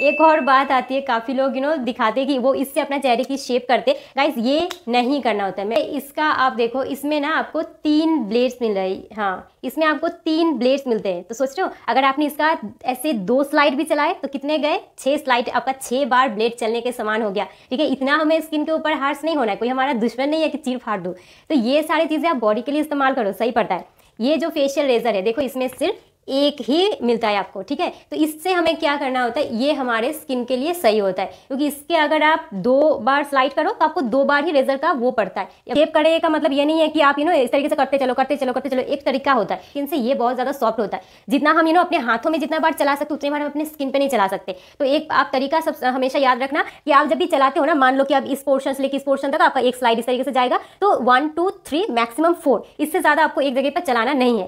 एक और बात आती है काफ़ी लोग यू नो दिखाते कि वो इससे अपना चेहरे की शेप करते गाइस ये नहीं करना होता है मैं इसका आप देखो इसमें ना आपको तीन ब्लेड्स मिल रही हाँ इसमें आपको तीन ब्लेड्स मिलते हैं तो सोच रहे हो अगर आपने इसका ऐसे दो स्लाइड भी चलाए तो कितने गए छः स्लाइड आपका छः बार ब्लेड चलने के समान हो गया ठीक है इतना हमें स्किन के ऊपर हार्स नहीं होना है कोई हमारा दुश्मन नहीं है कि चीर फाड़ दो तो ये सारी चीज़ें आप बॉडी के लिए इस्तेमाल करो सही पड़ता है ये जो फेशियल रेजर है देखो इसमें सिर्फ एक ही मिलता है आपको ठीक है तो इससे हमें क्या करना होता है ये हमारे स्किन के लिए सही होता है क्योंकि इसके अगर आप दो बार स्लाइड करो तो आपको दो बार ही रेजर का वो पड़ता है टेप करने का मतलब ये नहीं है कि आप यू नो इस तरीके से करते चलो करते चलो करते चलो एक तरीका होता है इनसे से ये बहुत ज़्यादा सॉफ्ट होता है जितना हम यू नो अपने हाथों में जितना बार चला सकते उतने बार हम अपने स्किन पर नहीं चला सकते तो एक आप तरीका सब हमेशा याद रखना कि आप जब भी चलाते हो ना मान लो कि आप इस पोर्शन से लेकर इस पोर्शन तक आपका एक स्लाइड इस तरीके से जाएगा तो one two three maximum four इससे ज़्यादा आपको एक जगह पर चलाना नहीं है